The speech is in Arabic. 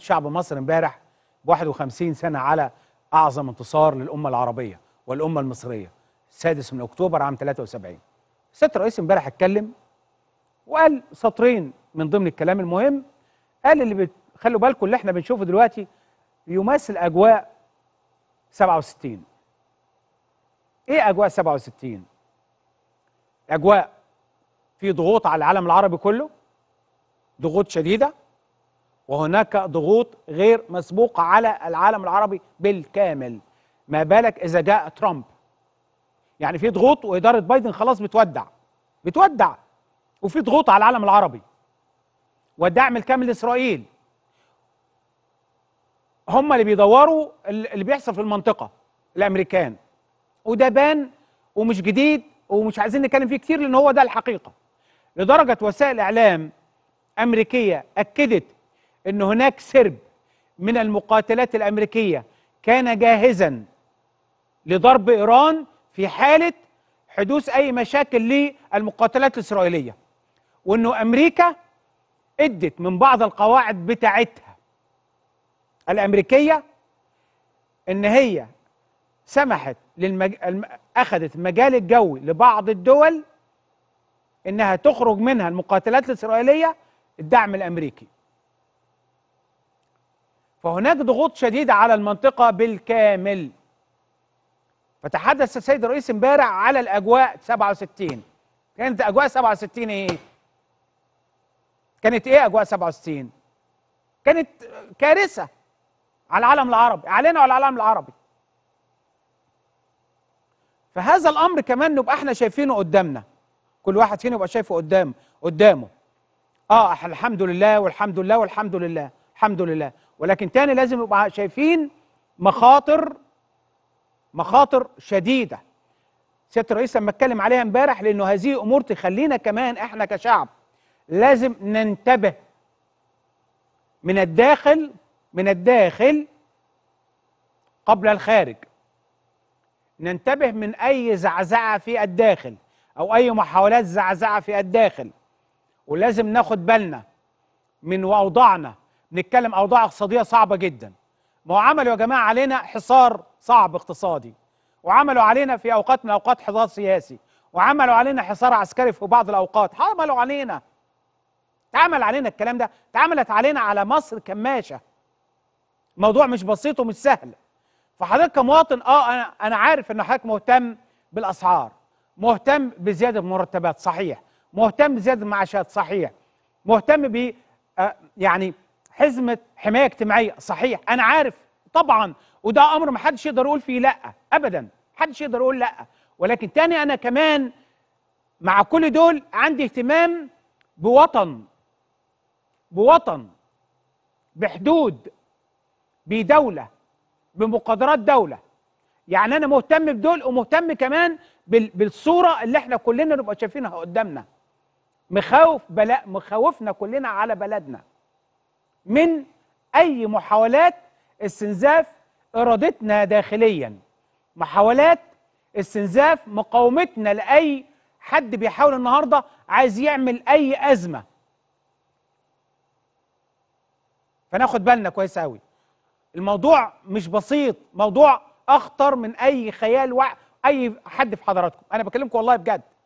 شعب مصر امبارح ب 51 سنه على اعظم انتصار للامه العربيه والامه المصريه السادس من اكتوبر عام 73 السيد الرئيس امبارح اتكلم وقال سطرين من ضمن الكلام المهم قال اللي بت... خلوا بالكم اللي احنا بنشوفه دلوقتي يماثل اجواء 67 ايه اجواء 67 اجواء في ضغوط على العالم العربي كله ضغوط شديده وهناك ضغوط غير مسبوقة على العالم العربي بالكامل ما بالك إذا جاء ترامب يعني في ضغوط وإدارة بايدن خلاص بتودع بتودع وفي ضغوط على العالم العربي والدعم الكامل لإسرائيل هم اللي بيدوروا اللي بيحصل في المنطقة الأمريكان وده بان ومش جديد ومش عايزين نتكلم فيه كتير لأن هو ده الحقيقة لدرجة وسائل إعلام أمريكية أكدت أن هناك سرب من المقاتلات الأمريكية كان جاهزا لضرب إيران في حالة حدوث أي مشاكل للمقاتلات الإسرائيلية وأنه أمريكا ادت من بعض القواعد بتاعتها الأمريكية أن هي سمحت للمج... أخذت المجال الجوي لبعض الدول انها تخرج منها المقاتلات الاسرائيليه الدعم الامريكي فهناك ضغوط شديدة على المنطقة بالكامل فتحدث السيد الرئيس امبارح على الأجواء 67 كانت أجواء 67 إيه؟ كانت إيه أجواء 67 كانت كارثة على العالم العربي علينا وعلى العالم العربي فهذا الأمر كمان نبقى احنا شايفينه قدامنا كل واحد فينا يبقى شايفه قدام قدامه اه الحمد لله والحمد لله والحمد لله الحمد لله ولكن تاني لازم يبقى شايفين مخاطر مخاطر شديده سياده الرئيس لما اتكلم عليها امبارح لانه هذه امور تخلينا كمان احنا كشعب لازم ننتبه من الداخل من الداخل قبل الخارج ننتبه من اي زعزعه في الداخل او اي محاولات زعزعه في الداخل ولازم ناخد بالنا من اوضاعنا نتكلم اوضاع اقتصاديه صعبه جدا ما هو عملوا يا جماعه علينا حصار صعب اقتصادي وعملوا علينا في اوقات من اوقات حصار سياسي وعملوا علينا حصار عسكري في بعض الاوقات عملوا علينا اتعمل علينا الكلام ده اتعملت علينا على مصر كماشه موضوع مش بسيط ومش سهل فحضرتك كمواطن اه انا انا عارف ان حضرتك مهتم بالاسعار مهتم بزياده المرتبات صحيح مهتم بزياده المعاشات صحيح مهتم ب آه يعني حزمه حمايه اجتماعيه صحيح انا عارف طبعا وده امر ما حدش يقدر يقول فيه لا ابدا حدش يقدر يقول لا ولكن تاني انا كمان مع كل دول عندي اهتمام بوطن بوطن بحدود بدوله بمقدرات دوله يعني انا مهتم بدول ومهتم كمان بالصوره اللي احنا كلنا نبقى شايفينها قدامنا مخاوف بلاء مخاوفنا كلنا على بلدنا من أي محاولات استنزاف إرادتنا داخليا محاولات استنزاف مقاومتنا لأي حد بيحاول النهاردة عايز يعمل أي أزمة فناخد بالنا كويس قوي الموضوع مش بسيط موضوع أخطر من أي خيال وع أي حد في حضراتكم أنا بكلمكم والله بجد